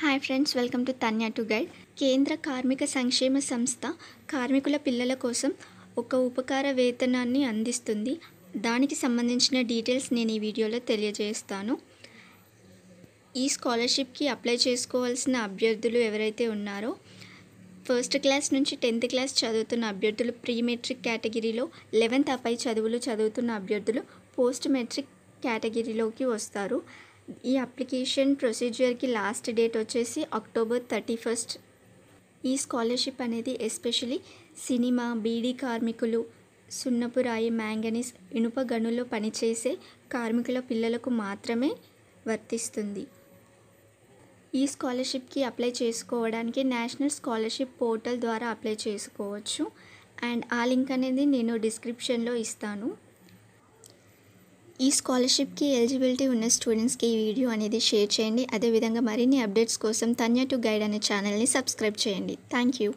hi friends welcome to Tanya to guide కేంద్ర కార్మిక సంక్షేమ సంస్థ కార్మికుల పిల్లల కోసం ఒక ఉపకార వేతనాన్ని అందిస్తుంది దానికి సంబంధించిన డీటెయిల్స్ నేను ఈ వీడియోలో తెలియజేస్తాను ఈ స్కాలర్షిప్కి అప్లై చేసుకోవాల్సిన అభ్యర్థులు ఎవరైతే ఉన్నారో ఫస్ట్ క్లాస్ నుంచి టెన్త్ క్లాస్ చదువుతున్న అభ్యర్థులు ప్రీ మెట్రిక్ కేటగిరీలో లెవెన్త్ అపై చదువులు చదువుతున్న అభ్యర్థులు పోస్ట్ మెట్రిక్ కేటగిరీలోకి వస్తారు ఈ అప్లికేషన్ ప్రొసీజర్కి లాస్ట్ డేట్ వచ్చేసి అక్టోబర్ థర్టీ ఫస్ట్ ఈ స్కాలర్షిప్ అనేది ఎస్పెషలీ సినిమా బీడీ కార్మికులు సున్నపురాయి మ్యాంగనీస్ ఇనుప గనుల్లో పనిచేసే కార్మికుల పిల్లలకు మాత్రమే వర్తిస్తుంది ఈ స్కాలర్షిప్కి అప్లై చేసుకోవడానికి నేషనల్ స్కాలర్షిప్ పోర్టల్ ద్వారా అప్లై చేసుకోవచ్చు అండ్ ఆ లింక్ అనేది నేను డిస్క్రిప్షన్లో ఇస్తాను ఈ స్కాలర్షిప్కి ఎలిజిబిలిటీ ఉన్న స్టూడెంట్స్కి ఈ వీడియో అనేది షేర్ చేయండి అదేవిధంగా మరిన్ని అప్డేట్స్ కోసం తన్య టు గైడ్ అనే ఛానల్ని సబ్స్క్రైబ్ చేయండి థ్యాంక్ యూ